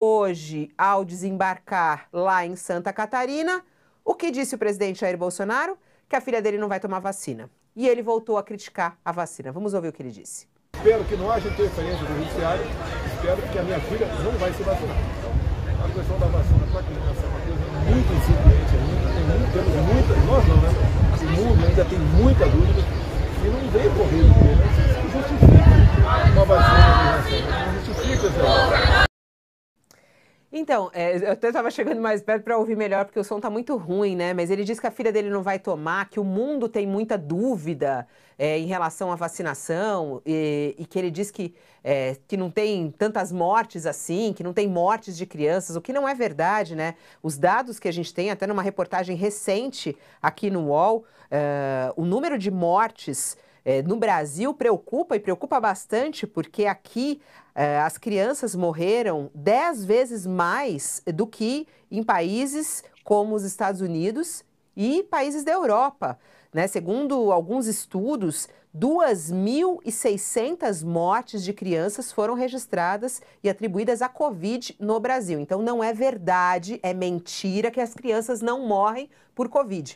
hoje ao desembarcar lá em Santa Catarina. O que disse o presidente Jair Bolsonaro? Que a filha dele não vai tomar vacina. E ele voltou a criticar a vacina. Vamos ouvir o que ele disse. Espero que não haja interferência do judiciário. Espero que a minha filha não vai se vacinar. Então, a questão da vacina para tá né? criança é uma coisa muito incipiente ainda. Tem muito, temos muita, nós não, né? O mundo ainda tem muita dúvida e não vem correr. Né? Então, é, eu até estava chegando mais perto para ouvir melhor, porque o som está muito ruim, né? Mas ele diz que a filha dele não vai tomar, que o mundo tem muita dúvida é, em relação à vacinação, e, e que ele diz que, é, que não tem tantas mortes assim, que não tem mortes de crianças, o que não é verdade, né? Os dados que a gente tem, até numa reportagem recente aqui no UOL, é, o número de mortes é, no Brasil preocupa e preocupa bastante, porque aqui é, as crianças morreram 10 vezes mais do que em países como os Estados Unidos e países da Europa. Né? Segundo alguns estudos, 2.600 mortes de crianças foram registradas e atribuídas à Covid no Brasil. Então, não é verdade, é mentira que as crianças não morrem por Covid.